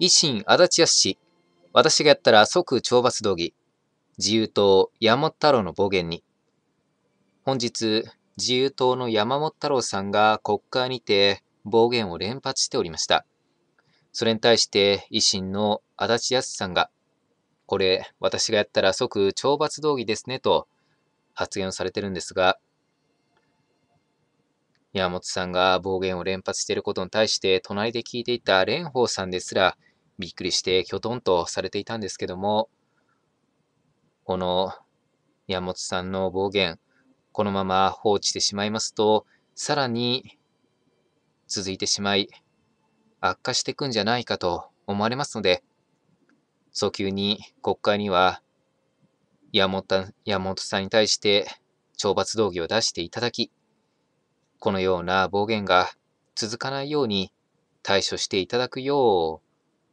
維新足立康氏、私がやったら即懲罰動議、自由党山本太郎の暴言に、本日、自由党の山本太郎さんが国会にて暴言を連発しておりました。それに対して維新の足立康さんが、これ私がやったら即懲罰動議ですねと発言をされてるんですが、山本さんが暴言を連発していることに対して隣で聞いていた蓮舫さんですらびっくりしてきょとんとされていたんですけども、この山本さんの暴言、このまま放置してしまいますと、さらに続いてしまい、悪化していくんじゃないかと思われますので、早急に国会には山本山本さんに対して懲罰動議を出していただき、このような暴言が続かないように対処していただくよう